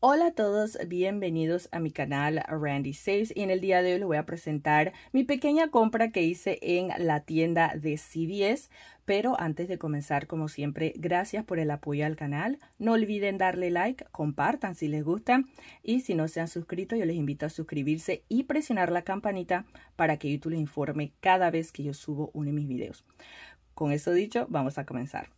Hola a todos, bienvenidos a mi canal Randy Saves y en el día de hoy les voy a presentar mi pequeña compra que hice en la tienda de CVS. Pero antes de comenzar, como siempre, gracias por el apoyo al canal. No olviden darle like, compartan si les gusta y si no se han suscrito, yo les invito a suscribirse y presionar la campanita para que YouTube les informe cada vez que yo subo uno de mis videos. Con eso dicho, vamos a comenzar.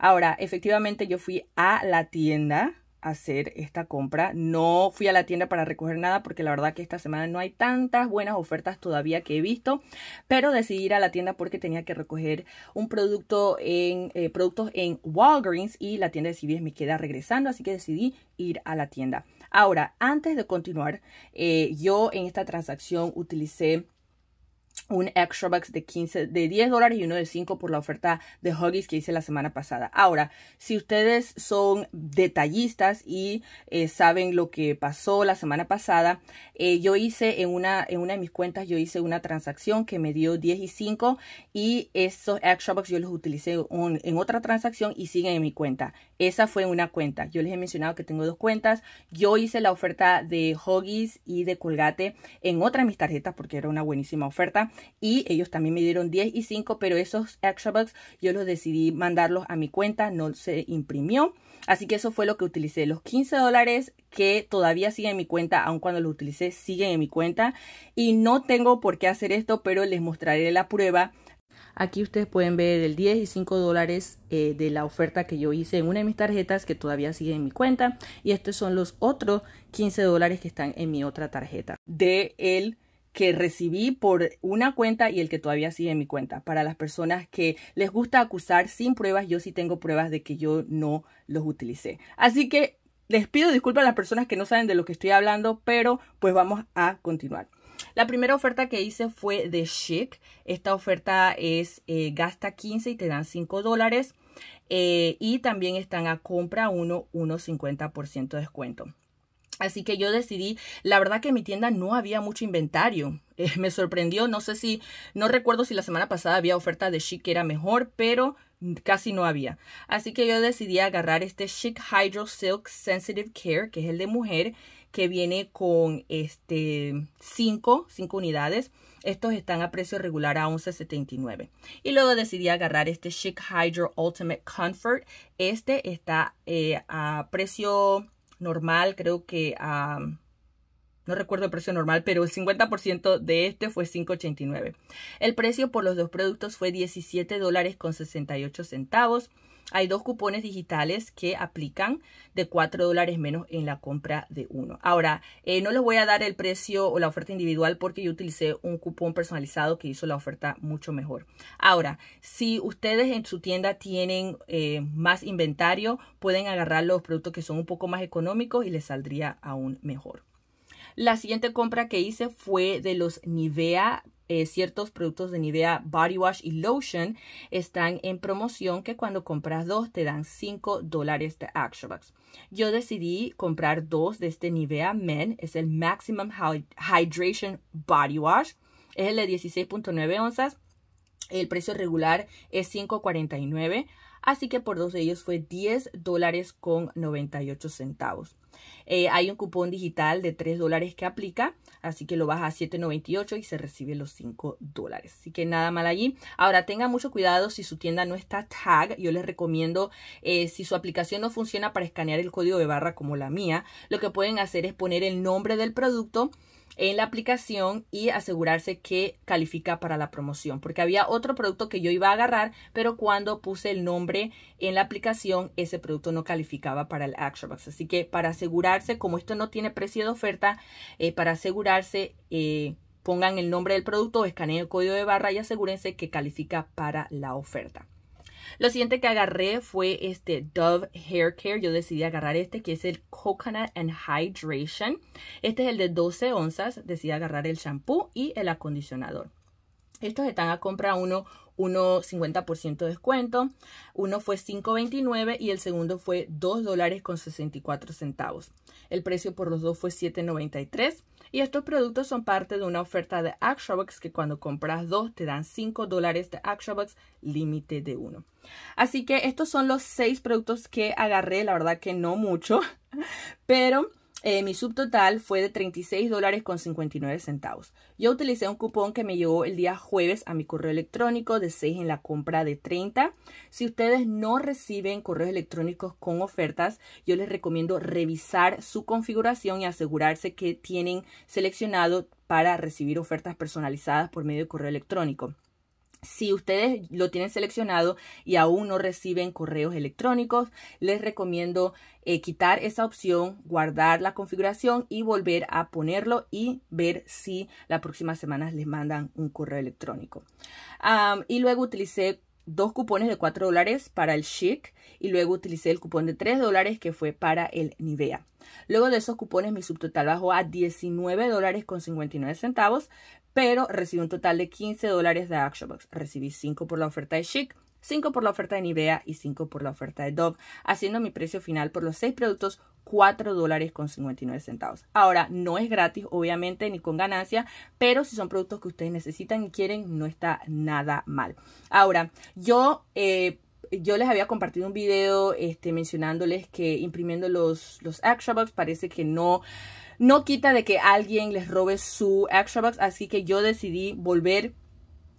Ahora, efectivamente yo fui a la tienda a hacer esta compra. No fui a la tienda para recoger nada porque la verdad que esta semana no hay tantas buenas ofertas todavía que he visto, pero decidí ir a la tienda porque tenía que recoger un producto en eh, productos en Walgreens y la tienda de CVS me queda regresando, así que decidí ir a la tienda. Ahora, antes de continuar, eh, yo en esta transacción utilicé un extra box de 15, de 10 dólares y uno de 5 por la oferta de Huggies que hice la semana pasada. Ahora, si ustedes son detallistas y eh, saben lo que pasó la semana pasada, eh, yo hice en una, en una de mis cuentas, yo hice una transacción que me dio 10 y 5 y esos extra box yo los utilicé en otra transacción y siguen en mi cuenta. Esa fue una cuenta. Yo les he mencionado que tengo dos cuentas. Yo hice la oferta de Huggies y de Colgate en otra de mis tarjetas porque era una buenísima oferta y ellos también me dieron 10 y 5, pero esos extra bucks yo los decidí mandarlos a mi cuenta, no se imprimió. Así que eso fue lo que utilicé, los 15 dólares que todavía siguen en mi cuenta, aun cuando los utilicé, siguen en mi cuenta. Y no tengo por qué hacer esto, pero les mostraré la prueba Aquí ustedes pueden ver el 10 y 5 dólares eh, de la oferta que yo hice en una de mis tarjetas que todavía sigue en mi cuenta. Y estos son los otros 15 dólares que están en mi otra tarjeta de el que recibí por una cuenta y el que todavía sigue en mi cuenta. Para las personas que les gusta acusar sin pruebas, yo sí tengo pruebas de que yo no los utilicé. Así que les pido disculpas a las personas que no saben de lo que estoy hablando, pero pues vamos a continuar. La primera oferta que hice fue de Chic. Esta oferta es eh, gasta 15 y te dan 5 dólares. Eh, y también están a compra 1, 1,50% de descuento. Así que yo decidí, la verdad que en mi tienda no había mucho inventario. Eh, me sorprendió, no sé si, no recuerdo si la semana pasada había oferta de Chic que era mejor, pero casi no había. Así que yo decidí agarrar este Chic Hydro Silk Sensitive Care, que es el de mujer, que viene con este 5, 5 unidades. Estos están a precio regular a $11.79. Y luego decidí agarrar este Chic Hydro Ultimate Comfort. Este está eh, a precio normal, creo que a... no recuerdo el precio normal, pero el 50% de este fue 5.89. El precio por los dos productos fue $17.68 dólares centavos. Hay dos cupones digitales que aplican de 4 dólares menos en la compra de uno. Ahora, eh, no les voy a dar el precio o la oferta individual porque yo utilicé un cupón personalizado que hizo la oferta mucho mejor. Ahora, si ustedes en su tienda tienen eh, más inventario, pueden agarrar los productos que son un poco más económicos y les saldría aún mejor. La siguiente compra que hice fue de los Nivea eh, ciertos productos de Nivea Body Wash y Lotion están en promoción que cuando compras dos te dan 5 dólares de bucks. Yo decidí comprar dos de este Nivea Men, es el Maximum Hydration Body Wash, es el de 16.9 onzas, el precio regular es 5.49 así que por dos de ellos fue $10.98. dólares con ocho centavos. Eh, hay un cupón digital de 3 dólares que aplica, así que lo baja a 7,98 y se recibe los 5 dólares. Así que nada mal allí. Ahora tengan mucho cuidado si su tienda no está tag. Yo les recomiendo, eh, si su aplicación no funciona para escanear el código de barra como la mía, lo que pueden hacer es poner el nombre del producto en la aplicación y asegurarse que califica para la promoción, porque había otro producto que yo iba a agarrar, pero cuando puse el nombre en la aplicación, ese producto no calificaba para el Action Box. Así que para asegurarse, como esto no tiene precio de oferta, eh, para asegurarse... Eh, pongan el nombre del producto, escaneen el código de barra y asegúrense que califica para la oferta. Lo siguiente que agarré fue este Dove Hair Care. Yo decidí agarrar este que es el Coconut and Hydration. Este es el de 12 onzas. Decidí agarrar el shampoo y el acondicionador. Estos están a compra uno uno 50% de descuento, uno fue 5.29 y el segundo fue dos dólares con 64 centavos. El precio por los dos fue 7.93 y estos productos son parte de una oferta de ActionBox que cuando compras dos te dan 5 dólares de ActionBox, límite de uno. Así que estos son los seis productos que agarré, la verdad que no mucho, pero eh, mi subtotal fue de 36 dólares con 59 centavos. Yo utilicé un cupón que me llegó el día jueves a mi correo electrónico de 6 en la compra de 30. Si ustedes no reciben correos electrónicos con ofertas, yo les recomiendo revisar su configuración y asegurarse que tienen seleccionado para recibir ofertas personalizadas por medio de correo electrónico. Si ustedes lo tienen seleccionado y aún no reciben correos electrónicos, les recomiendo eh, quitar esa opción, guardar la configuración y volver a ponerlo y ver si la próxima semana les mandan un correo electrónico. y luego utilicé dos cupones de 4 dólares para el Chic y luego utilicé el cupón de 3 dólares que fue para el Nivea. Luego de esos cupones mi subtotal bajó a 19 dólares con 59 centavos, pero recibí un total de 15 dólares de Actionbox. Recibí 5 por la oferta de Chic, 5 por la oferta de Nivea y 5 por la oferta de Dove, haciendo mi precio final por los 6 productos $4.59. dólares con centavos. Ahora, no es gratis, obviamente, ni con ganancia, pero si son productos que ustedes necesitan y quieren, no está nada mal. Ahora, yo... Eh, yo les había compartido un video este, mencionándoles que imprimiendo los, los Extra Bucks parece que no, no quita de que alguien les robe su Extra box. así que yo decidí volver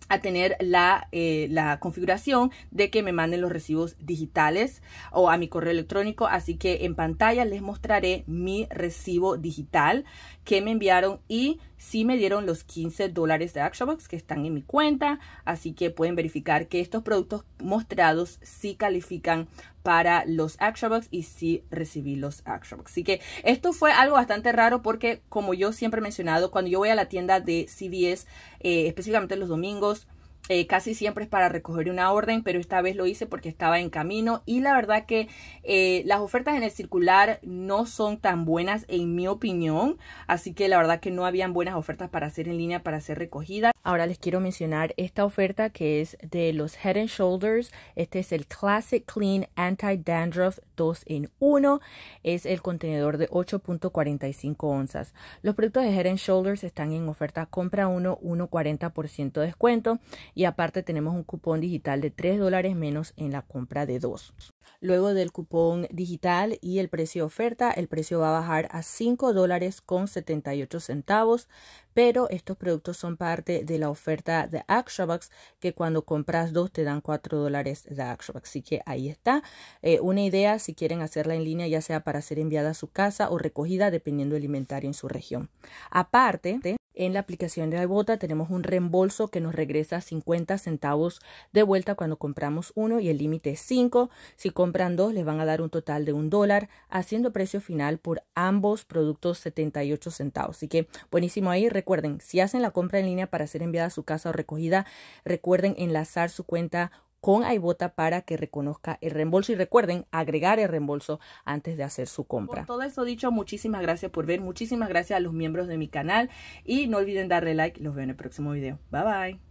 a tener la, eh, la, configuración de que me manden los recibos digitales o a mi correo electrónico. Así que en pantalla les mostraré mi recibo digital que me enviaron y sí me dieron los 15 dólares de ActionBox que están en mi cuenta, así que pueden verificar que estos productos mostrados sí califican para los ActionBox y sí recibí los ActionBox. Así que esto fue algo bastante raro porque como yo siempre he mencionado, cuando yo voy a la tienda de CBS eh, específicamente los domingos, eh, casi siempre es para recoger una orden, pero esta vez lo hice porque estaba en camino y la verdad que eh, las ofertas en el circular no son tan buenas en mi opinión, así que la verdad que no habían buenas ofertas para hacer en línea, para hacer recogida. Ahora les quiero mencionar esta oferta que es de los Head and Shoulders, este es el Classic Clean Anti-Dandruff 2 en 1. Es el contenedor de 8.45 onzas. Los productos de Head Shoulders están en oferta compra 1, 1.40% de descuento. Y aparte tenemos un cupón digital de 3 dólares menos en la compra de 2. Luego del cupón digital y el precio de oferta, el precio va a bajar a 5 dólares con 78 centavos pero estos productos son parte de la oferta de Actionbox, que cuando compras dos te dan cuatro dólares de Actionbox. Así que ahí está. Eh, una idea si quieren hacerla en línea, ya sea para ser enviada a su casa o recogida, dependiendo del inventario en su región. Aparte, en la aplicación de iBota tenemos un reembolso que nos regresa 50 centavos de vuelta cuando compramos uno y el límite es 5. Si compran dos les van a dar un total de un dólar, haciendo precio final por ambos productos 78 centavos. Así que buenísimo ahí. Recuerden, si hacen la compra en línea para ser enviada a su casa o recogida, recuerden enlazar su cuenta con iBota para que reconozca el reembolso y recuerden agregar el reembolso antes de hacer su compra. todo eso dicho, muchísimas gracias por ver, muchísimas gracias a los miembros de mi canal y no olviden darle like, los veo en el próximo video. Bye bye.